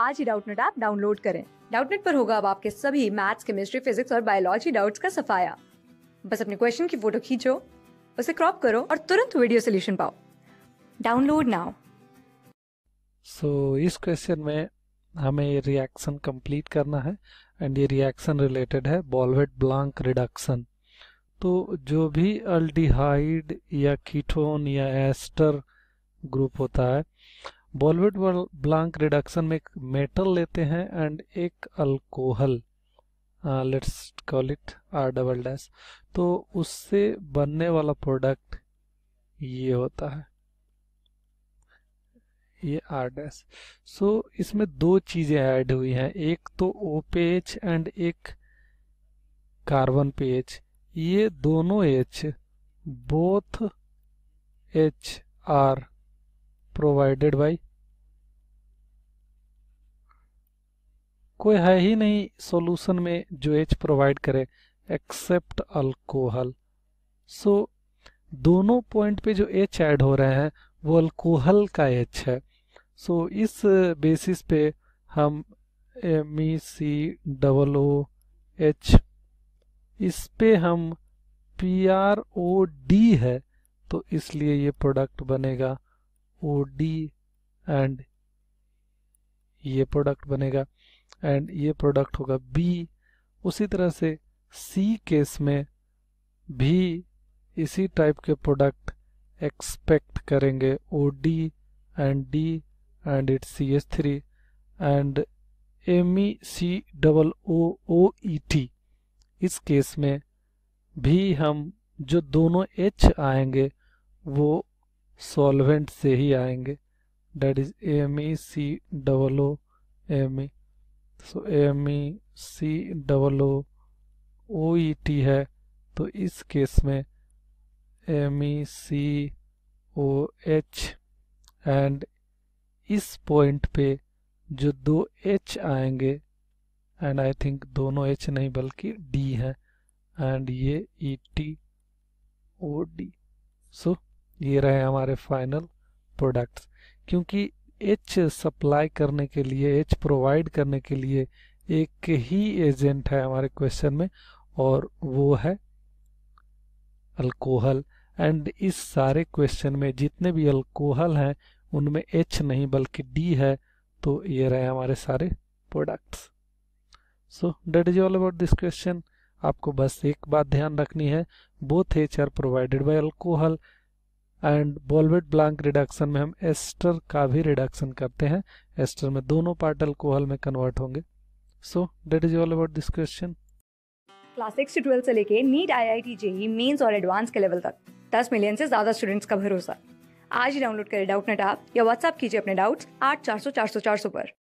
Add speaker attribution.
Speaker 1: आज ही Doubtnut app download करें डाउटनेट पर होगा अब आपके सभी मैथ्स केमिस्ट्री फिजिक्स और बायोलॉजी डाउट्स का सफाया बस अपने क्वेश्चन की फोटो खींचो उसे क्रॉप करो और तुरंत वीडियो सोल्यूशन पाओ डाउनलोड नाउ
Speaker 2: सो इस क्वेश्चन में हमें ये रिएक्शन कंप्लीट करना है एंड ये रिएक्शन रिलेटेड है बॉलवेट ब्लांक रिडक्शन तो जो भी अल्डिहाइड या कीटोन या एस्टर ग्रुप होता है बॉलवेट ब्लांक रिडक्शन में एक मेटल लेते हैं एंड एक alcohol let's call it R double dash तो उससे बनने वाला प्रोडक्ट ये होता है ये आर डैश सो इसमें दो चीज़ें ऐड हुई हैं एक तो ओ पे एच एंड एक कार्बन पे एच ये दोनों H both H are provided by कोई है ही नहीं सॉल्यूशन में जो एच प्रोवाइड करे एक्सेप्ट अल्कोहल सो दोनों पॉइंट पे जो एच ऐड हो रहे हैं वो अल्कोहल का एच है सो so, इस बेसिस पे हम M E C double O H इस पे हम पी आर ओ डी है तो इसलिए ये प्रोडक्ट बनेगा ओ डी एंड ये प्रोडक्ट बनेगा एंड ये प्रोडक्ट होगा बी उसी तरह से सी केस में भी इसी टाइप के प्रोडक्ट एक्सपेक्ट करेंगे O D and D and it C S three and M E C double O O E T इस केस में भी हम जो दोनों एच आएंगे वो सॉल्वेंट से ही आएंगे that is M E C double O M E so M E C double O O E T है तो इस केस में M E C O H and इस पॉइंट पे जो दो एच आएंगे एंड आई थिंक दोनों एच नहीं बल्कि डी है एंड ये E T O D so ये रहे हमारे फाइनल प्रोडक्ट्स क्योंकि एच सप्लाई करने के लिए एच प्रोवाइड करने के लिए एक ही एजेंट है हमारे क्वेश्चन में और वो है अल्कोहल एंड इस सारे क्वेश्चन में जितने भी अल्कोहल हैं उनमें एच नहीं बल्कि डी है तो ये रहे हमारे सारे products so that is all about this question आपको बस एक बात ध्यान रखनी है both H are provided by alcohol and Bouveault Blanc reduction में हम एस्टर का भी रिडक्शन करते हैं एस्टर में दोनों पार्ट अल्कोहल में कन्वर्ट होंगे so that is all about this question
Speaker 1: class six से ट्वेल्थ से लेके NEET I I T JEE mains और एडवांस के लेवल तक दस मिलियन से ज्यादा स्टूडेंट्स का भरोसा आज ही डाउनलोड करें डाउट नेट ऐप या व्हाट्सअप कीजिए अपने डाउट्स आठ चार सौ चार सौ चार सौ पर